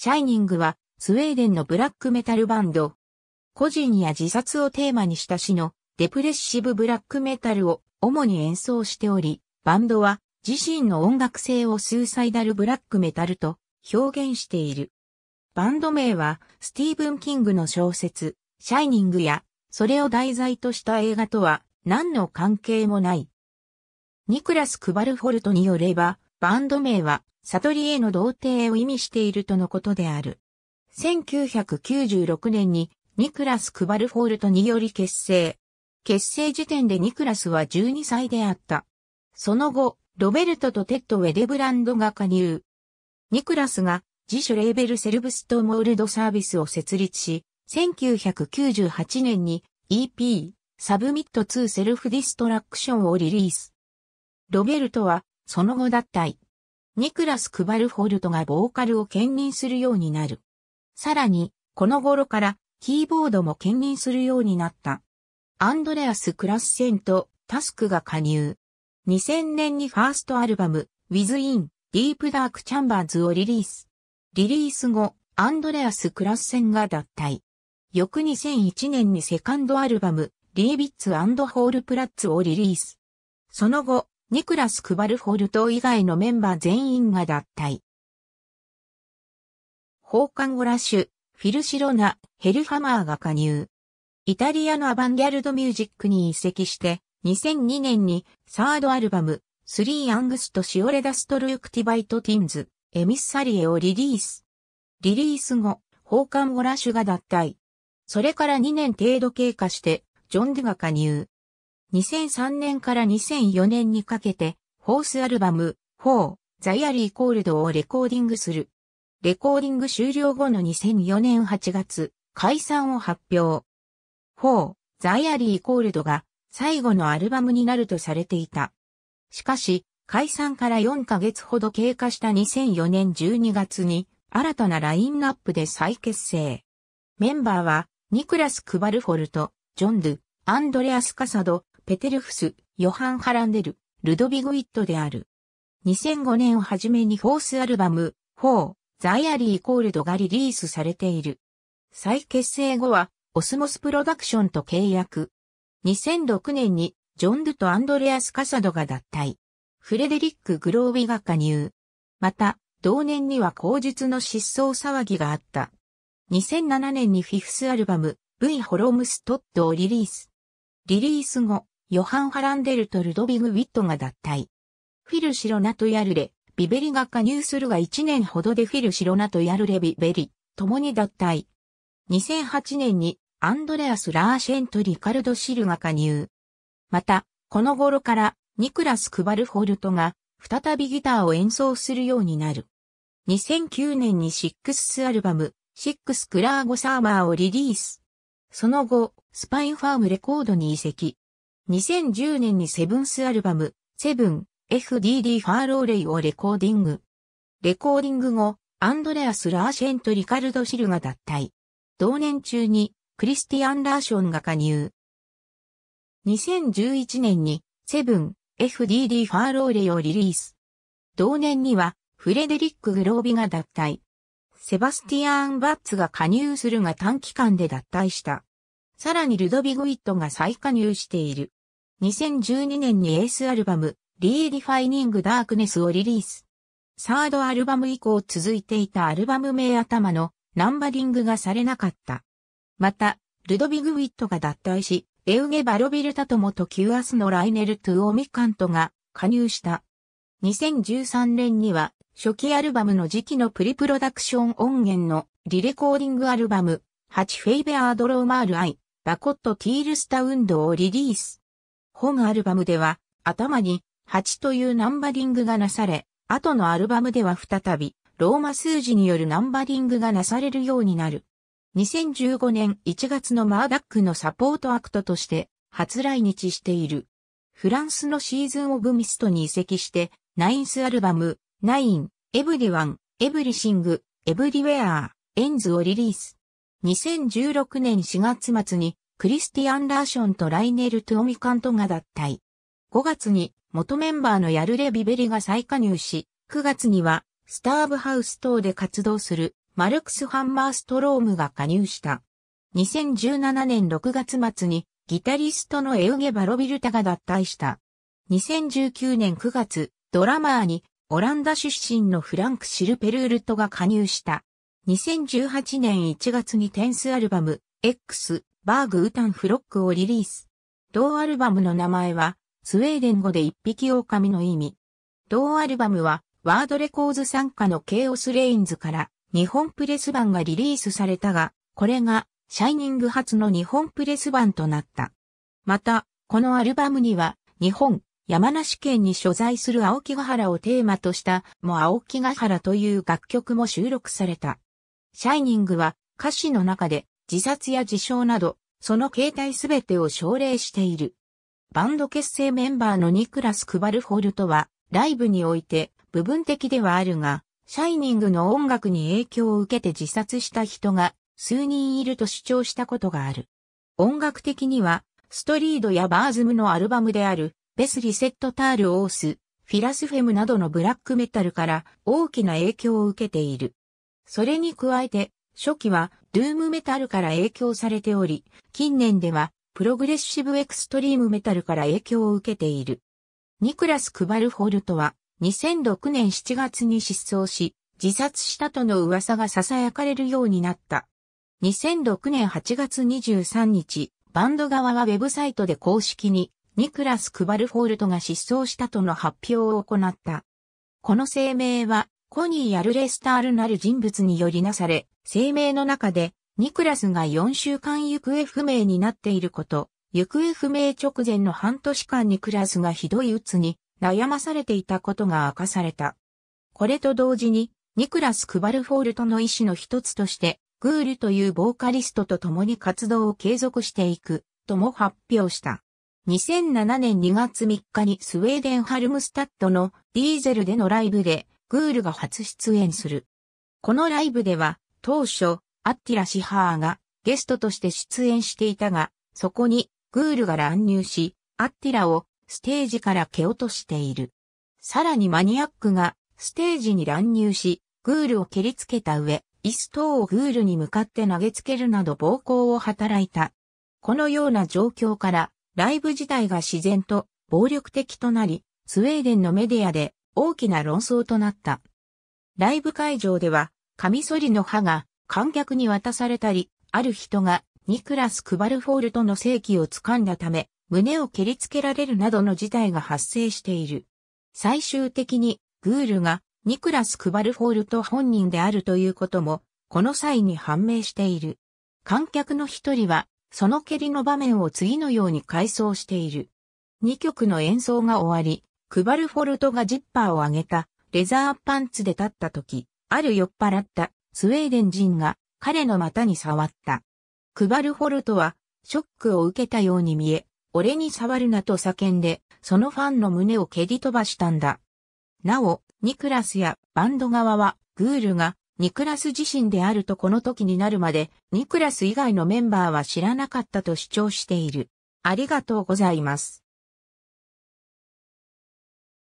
シャイニングはスウェーデンのブラックメタルバンド。個人や自殺をテーマにした詩のデプレッシブブラックメタルを主に演奏しており、バンドは自身の音楽性をスーサイダルブラックメタルと表現している。バンド名はスティーブン・キングの小説、シャイニングやそれを題材とした映画とは何の関係もない。ニクラス・クバルフォルトによれば、バンド名は、悟りへの童貞を意味しているとのことである。1996年に、ニクラス・クバルフォールトにより結成。結成時点でニクラスは12歳であった。その後、ロベルトとテッド・ウェデブランドが加入。ニクラスが自主レーベルセルブストモールドサービスを設立し、1998年に EP、サブミット2セルフディストラクションをリリース。ロベルトはその後脱退。ニクラス・クバルフォルトがボーカルを兼任するようになる。さらに、この頃からキーボードも兼任するようになった。アンドレアス・クラスセンとタスクが加入。2000年にファーストアルバム、With In, Deep Dark Chambers をリリース。リリース後、アンドレアス・クラスセンが脱退。翌2001年にセカンドアルバム、リービッツホールプラッツをリリース。その後、ニクラス・クバルフォルト以外のメンバー全員が脱退。放課後ラッシュ、フィルシロナ、ヘルファマーが加入。イタリアのアバンギャルドミュージックに移籍して、2002年にサードアルバム、スリーアングスとシオレダストルークティバイトティンズ、エミッサリエをリリース。リリース後、放課後ラッシュが脱退。それから2年程度経過して、ジョン・デが加入。2003年から2004年にかけて、ホースアルバム、4、ザイアリーコールドをレコーディングする。レコーディング終了後の2004年8月、解散を発表。4、ザイアリーコールドが最後のアルバムになるとされていた。しかし、解散から4ヶ月ほど経過した2004年12月に、新たなラインナップで再結成。メンバーは、ニクラス・クバルフォルト、ジョンドゥ、アンドレアス・カサド、ペテルフス、ヨハン・ハランデル、ルドビグ・イットである。2005年をはじめにフォースアルバム、フォー、ザイアリー・コールドがリリースされている。再結成後は、オスモスプロダクションと契約。2006年に、ジョン・ドゥとアンドレアス・カサドが脱退。フレデリック・グロービが加入。また、同年には口述の失踪騒ぎがあった。2007年にフィフスアルバム、V ホロムストッドをリリース。リリース後、ヨハン・ハランデルとルドビグ・ウィットが脱退。フィル・シロナとヤルレ、ビベリが加入するが1年ほどでフィル・シロナとヤルレ・ビベリ、共に脱退。2008年にアンドレアス・ラーシェンとリカルド・シルが加入。また、この頃からニクラス・クバルフォルトが再びギターを演奏するようになる。2009年にシックスアルバム、シックス・クラーゴ・サーマーをリリース。その後、スパインファームレコードに移籍。2010年にセブンスアルバム、セブン、FDD ファーローレイをレコーディング。レコーディング後、アンドレアス・ラーシェンとリカルド・シルが脱退。同年中に、クリスティアン・ラーションが加入。2011年に、セブン、FDD ファーローレをリリース。同年には、フレデリック・グロービが脱退。セバスティアーン・バッツが加入するが短期間で脱退した。さらにルドビグ・イットが再加入している。2012年にエースアルバム、リーディファイニングダークネスをリリース。サードアルバム以降続いていたアルバム名頭のナンバリングがされなかった。また、ルドビグ・ウィットが脱退し、エウゲ・バロビルタトモとキュアスのライネル・トゥ・オミカントが加入した。2013年には、初期アルバムの時期のプリプロダクション音源のリレコーディングアルバム、8フェイベアードローマールアイ、バコット・ティールスタウンドをリリース。本アルバムでは、頭に8というナンバリングがなされ、後のアルバムでは再び、ローマ数字によるナンバリングがなされるようになる。2015年1月のマーダックのサポートアクトとして初来日している。フランスのシーズンオブミストに移籍して、ナインスアルバム、ナイン、エブリワン、エブリシング、エブリウェア、エンズをリリース。2016年4月末にクリスティアン・ラーションとライネル・トゥオミカントが脱退。5月に元メンバーのヤルレ・ビベリが再加入し、9月にはスターブハウス等で活動するマルクス・ハンマーストロームが加入した。2017年6月末にギタリストのエウゲ・バロビルタが脱退した。2019年9月、ドラマーにオランダ出身のフランク・シルペルールトが加入した。2018年1月にテンスアルバム X バーグ・ウタン・フロックをリリース。同アルバムの名前は、スウェーデン語で一匹狼の意味。同アルバムは、ワードレコーズ参加のケイオス・レインズから日本プレス版がリリースされたが、これがシャイニング初の日本プレス版となった。また、このアルバムには日本、山梨県に所在する青木ヶ原をテーマとしたも青木ヶ原という楽曲も収録された。シャイニングは歌詞の中で自殺や自傷など、その形態すべてを奨励している。バンド結成メンバーのニクラス・クバルフォルトは、ライブにおいて部分的ではあるが、シャイニングの音楽に影響を受けて自殺した人が数人いると主張したことがある。音楽的には、ストリードやバーズムのアルバムである、ベスリセットタール・オース、フィラスフェムなどのブラックメタルから大きな影響を受けている。それに加えて、初期はルームメタルから影響されており、近年では、プログレッシブエクストリームメタルから影響を受けている。ニクラス・クバルフォルトは、2006年7月に失踪し、自殺したとの噂が囁かれるようになった。2006年8月23日、バンド側はウェブサイトで公式に、ニクラス・クバルフォルトが失踪したとの発表を行った。この声明は、コニーアルレスタールなる人物によりなされ、声明の中で、ニクラスが4週間行方不明になっていること、行方不明直前の半年間ニクラスがひどい鬱に悩まされていたことが明かされた。これと同時に、ニクラス・クバルフォールトの意思の一つとして、グールというボーカリストと共に活動を継続していく、とも発表した。2007年2月3日にスウェーデン・ハルムスタッドのディーゼルでのライブで、グールが初出演する。このライブでは、当初、アッティラ・シハーがゲストとして出演していたが、そこにグールが乱入し、アッティラをステージから蹴落としている。さらにマニアックがステージに乱入し、グールを蹴りつけた上、椅子等をグールに向かって投げつけるなど暴行を働いた。このような状況から、ライブ自体が自然と暴力的となり、スウェーデンのメディアで大きな論争となった。ライブ会場ではカミソリの刃が観客に渡されたり、ある人がニクラス・クバルフォールトの正規を掴んだため、胸を蹴りつけられるなどの事態が発生している。最終的に、グールがニクラス・クバルフォールト本人であるということも、この際に判明している。観客の一人は、その蹴りの場面を次のように回想している。二曲の演奏が終わり、クバルフォルトがジッパーを上げたレザーパンツで立った時、ある酔っ払ったスウェーデン人が彼の股に触った。クバルホルトはショックを受けたように見え、俺に触るなと叫んで、そのファンの胸を蹴り飛ばしたんだ。なお、ニクラスやバンド側は、グールがニクラス自身であるとこの時になるまで、ニクラス以外のメンバーは知らなかったと主張している。ありがとうございます。